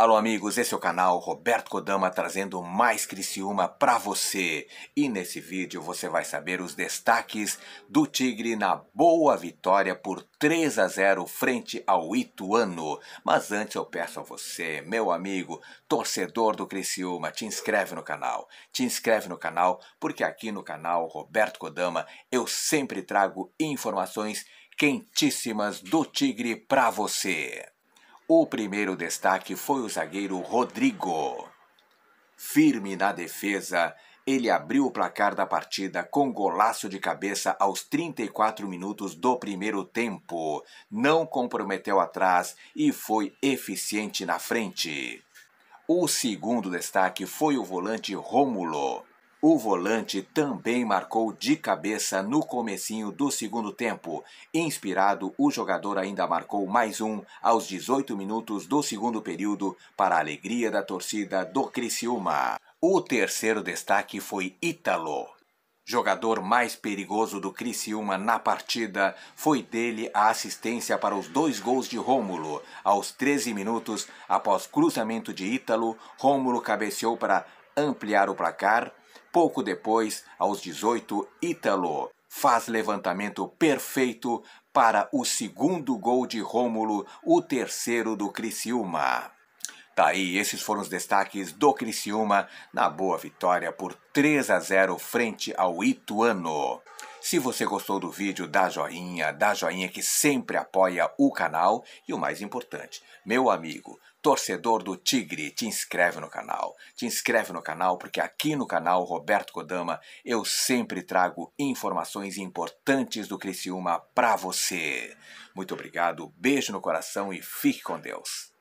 Alô amigos, esse é o canal Roberto Kodama trazendo mais Criciúma para você. E nesse vídeo você vai saber os destaques do Tigre na boa vitória por 3 a 0 frente ao Ituano. Mas antes eu peço a você, meu amigo, torcedor do Criciúma, te inscreve no canal. Te inscreve no canal porque aqui no canal Roberto Kodama eu sempre trago informações quentíssimas do Tigre para você. O primeiro destaque foi o zagueiro Rodrigo. Firme na defesa, ele abriu o placar da partida com golaço de cabeça aos 34 minutos do primeiro tempo. Não comprometeu atrás e foi eficiente na frente. O segundo destaque foi o volante Rômulo. O volante também marcou de cabeça no comecinho do segundo tempo. Inspirado, o jogador ainda marcou mais um aos 18 minutos do segundo período para a alegria da torcida do Criciúma. O terceiro destaque foi Ítalo. Jogador mais perigoso do Criciúma na partida, foi dele a assistência para os dois gols de Rômulo. Aos 13 minutos, após cruzamento de Ítalo, Rômulo cabeceou para ampliar o placar Pouco depois, aos 18, Ítalo faz levantamento perfeito para o segundo gol de Rômulo, o terceiro do Criciúma. Tá aí, esses foram os destaques do Criciúma na boa vitória por 3 a 0 frente ao Ituano. Se você gostou do vídeo, dá joinha, dá joinha que sempre apoia o canal. E o mais importante, meu amigo, torcedor do Tigre, te inscreve no canal. Te inscreve no canal porque aqui no canal Roberto Kodama eu sempre trago informações importantes do Criciúma para você. Muito obrigado, beijo no coração e fique com Deus.